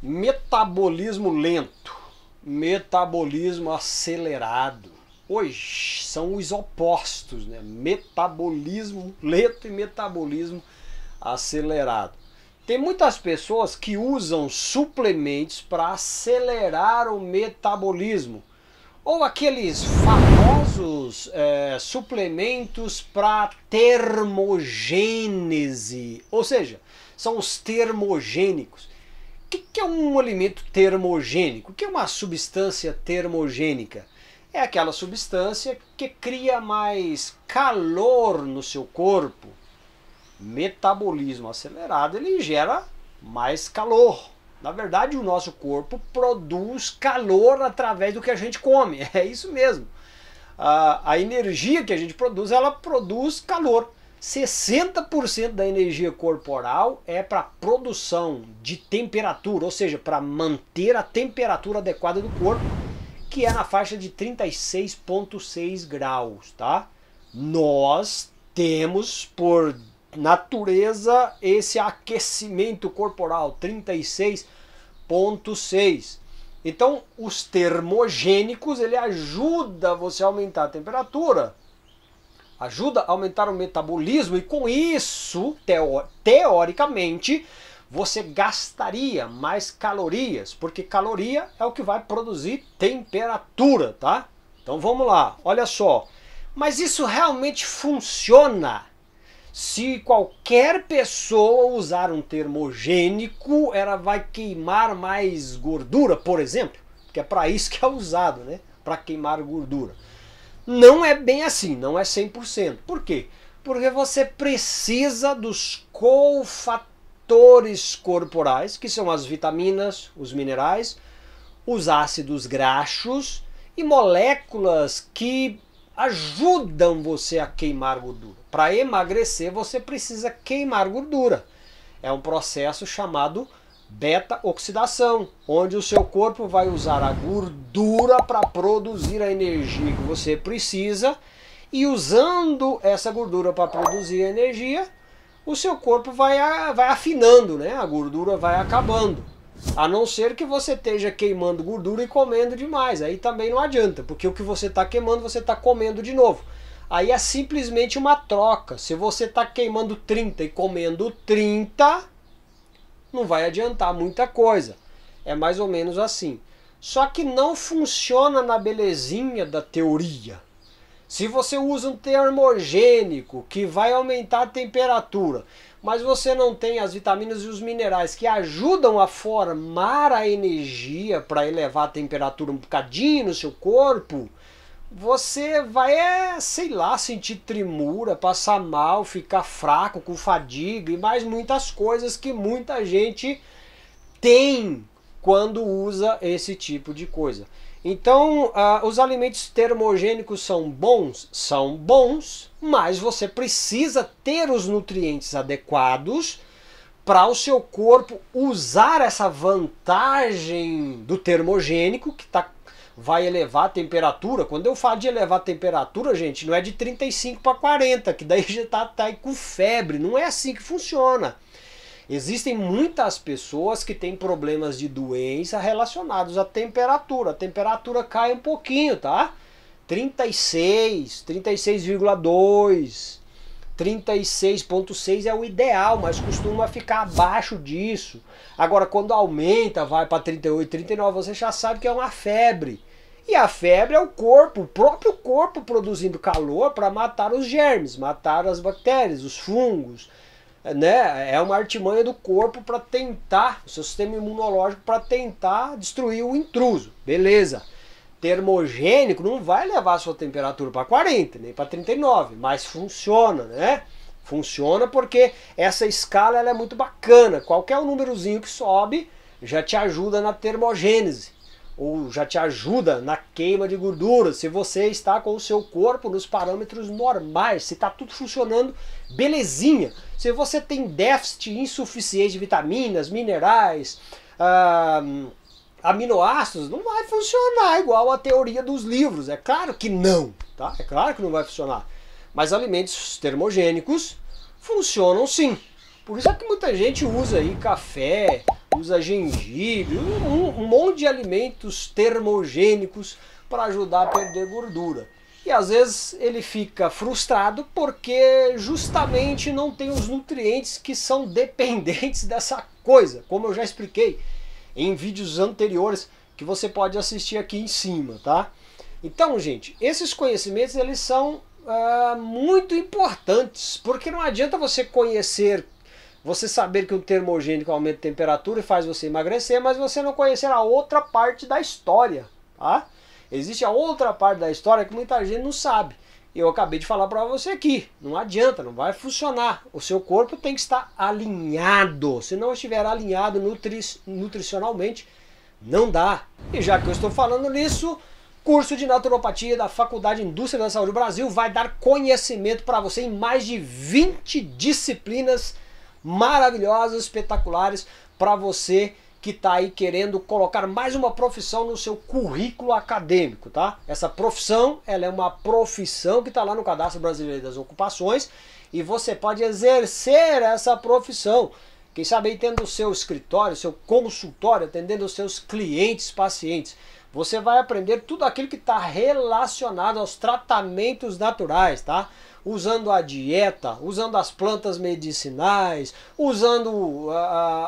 Metabolismo lento, metabolismo acelerado. Hoje são os opostos, né? Metabolismo lento e metabolismo acelerado. Tem muitas pessoas que usam suplementos para acelerar o metabolismo, ou aqueles famosos é, suplementos para termogênese, ou seja, são os termogênicos que é um alimento termogênico? O que é uma substância termogênica? É aquela substância que cria mais calor no seu corpo. Metabolismo acelerado ele gera mais calor. Na verdade, o nosso corpo produz calor através do que a gente come. É isso mesmo. A, a energia que a gente produz, ela produz calor. 60% da energia corporal é para produção de temperatura, ou seja, para manter a temperatura adequada do corpo, que é na faixa de 36.6 graus, tá? Nós temos por natureza esse aquecimento corporal 36.6. Então, os termogênicos, ele ajuda você a aumentar a temperatura ajuda a aumentar o metabolismo e com isso, teo teoricamente, você gastaria mais calorias, porque caloria é o que vai produzir temperatura, tá? Então vamos lá, olha só. Mas isso realmente funciona? Se qualquer pessoa usar um termogênico, ela vai queimar mais gordura, por exemplo, porque é para isso que é usado, né? Para queimar gordura. Não é bem assim, não é 100%. Por quê? Porque você precisa dos cofatores corporais, que são as vitaminas, os minerais, os ácidos graxos e moléculas que ajudam você a queimar gordura. Para emagrecer, você precisa queimar gordura. É um processo chamado beta-oxidação, onde o seu corpo vai usar a gordura para produzir a energia que você precisa, e usando essa gordura para produzir a energia, o seu corpo vai, vai afinando, né? a gordura vai acabando. A não ser que você esteja queimando gordura e comendo demais, aí também não adianta, porque o que você está queimando você está comendo de novo. Aí é simplesmente uma troca. Se você está queimando 30 e comendo 30, não vai adiantar muita coisa. É mais ou menos assim. Só que não funciona na belezinha da teoria. Se você usa um termogênico que vai aumentar a temperatura, mas você não tem as vitaminas e os minerais que ajudam a formar a energia para elevar a temperatura um bocadinho no seu corpo, você vai, é, sei lá, sentir tremura, passar mal, ficar fraco, com fadiga e mais muitas coisas que muita gente tem quando usa esse tipo de coisa. Então, uh, os alimentos termogênicos são bons? São bons, mas você precisa ter os nutrientes adequados para o seu corpo usar essa vantagem do termogênico que está vai elevar a temperatura. Quando eu falo de elevar a temperatura, gente, não é de 35 para 40, que daí já tá, tá com febre. Não é assim que funciona. Existem muitas pessoas que têm problemas de doença relacionados à temperatura. A temperatura cai um pouquinho, tá? 36, 36,2, 36,6 é o ideal, mas costuma ficar abaixo disso. Agora, quando aumenta, vai para 38, 39, você já sabe que é uma febre. E a febre é o corpo, o próprio corpo produzindo calor para matar os germes, matar as bactérias, os fungos. Né? É uma artimanha do corpo para tentar, o seu sistema imunológico para tentar destruir o intruso. Beleza. Termogênico não vai levar a sua temperatura para 40, nem para 39, mas funciona, né? Funciona porque essa escala é muito bacana. Qualquer um númerozinho que sobe já te ajuda na termogênese ou já te ajuda na queima de gordura, se você está com o seu corpo nos parâmetros normais, se está tudo funcionando belezinha. Se você tem déficit insuficiente de vitaminas, minerais, ah, aminoácidos, não vai funcionar igual a teoria dos livros. É claro que não, tá? É claro que não vai funcionar. Mas alimentos termogênicos funcionam sim. Por isso é que muita gente usa aí café, usa gengibre, um, um monte de alimentos termogênicos para ajudar a perder gordura. E às vezes ele fica frustrado porque justamente não tem os nutrientes que são dependentes dessa coisa, como eu já expliquei em vídeos anteriores que você pode assistir aqui em cima, tá? Então, gente, esses conhecimentos eles são uh, muito importantes, porque não adianta você conhecer você saber que o termogênico aumenta a temperatura e faz você emagrecer, mas você não conhecer a outra parte da história, tá? Existe a outra parte da história que muita gente não sabe. E eu acabei de falar para você aqui, não adianta, não vai funcionar. O seu corpo tem que estar alinhado. Se não estiver alinhado nutri nutricionalmente, não dá. E já que eu estou falando nisso, curso de naturopatia da Faculdade de Indústria da Saúde do Brasil vai dar conhecimento para você em mais de 20 disciplinas maravilhosas, espetaculares para você que está aí querendo colocar mais uma profissão no seu currículo acadêmico, tá? Essa profissão, ela é uma profissão que está lá no Cadastro Brasileiro das Ocupações e você pode exercer essa profissão. Quem sabe aí tendo o seu escritório, seu consultório, atendendo os seus clientes, pacientes. Você vai aprender tudo aquilo que está relacionado aos tratamentos naturais, tá? Usando a dieta, usando as plantas medicinais, usando uh,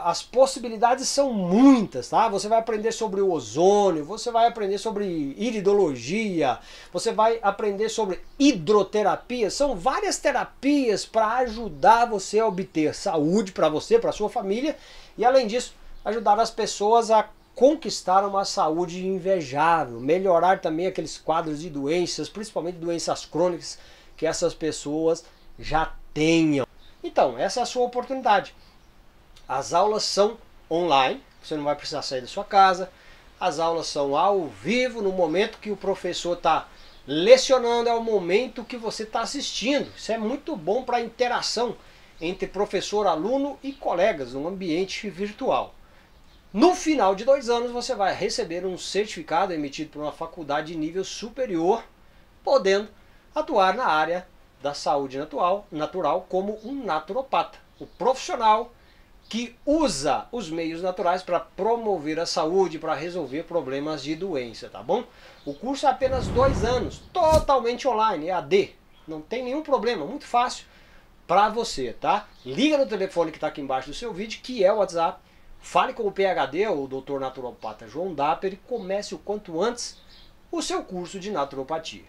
as possibilidades são muitas, tá? Você vai aprender sobre o ozônio, você vai aprender sobre iridologia, você vai aprender sobre hidroterapia, são várias terapias para ajudar você a obter saúde para você, para sua família e além disso, ajudar as pessoas a conquistar uma saúde invejável, melhorar também aqueles quadros de doenças, principalmente doenças crônicas que essas pessoas já tenham. Então, essa é a sua oportunidade. As aulas são online, você não vai precisar sair da sua casa. As aulas são ao vivo, no momento que o professor está lecionando, é o momento que você está assistindo. Isso é muito bom para a interação entre professor, aluno e colegas, num ambiente virtual. No final de dois anos, você vai receber um certificado emitido por uma faculdade de nível superior, podendo atuar na área da saúde natural, natural como um naturopata, o profissional que usa os meios naturais para promover a saúde, para resolver problemas de doença, tá bom? O curso é apenas dois anos, totalmente online, é AD, não tem nenhum problema, muito fácil para você, tá? Liga no telefone que está aqui embaixo do seu vídeo, que é o WhatsApp Fale com o PHD, o doutor Naturopata João Dapper, e comece o quanto antes o seu curso de naturopatia.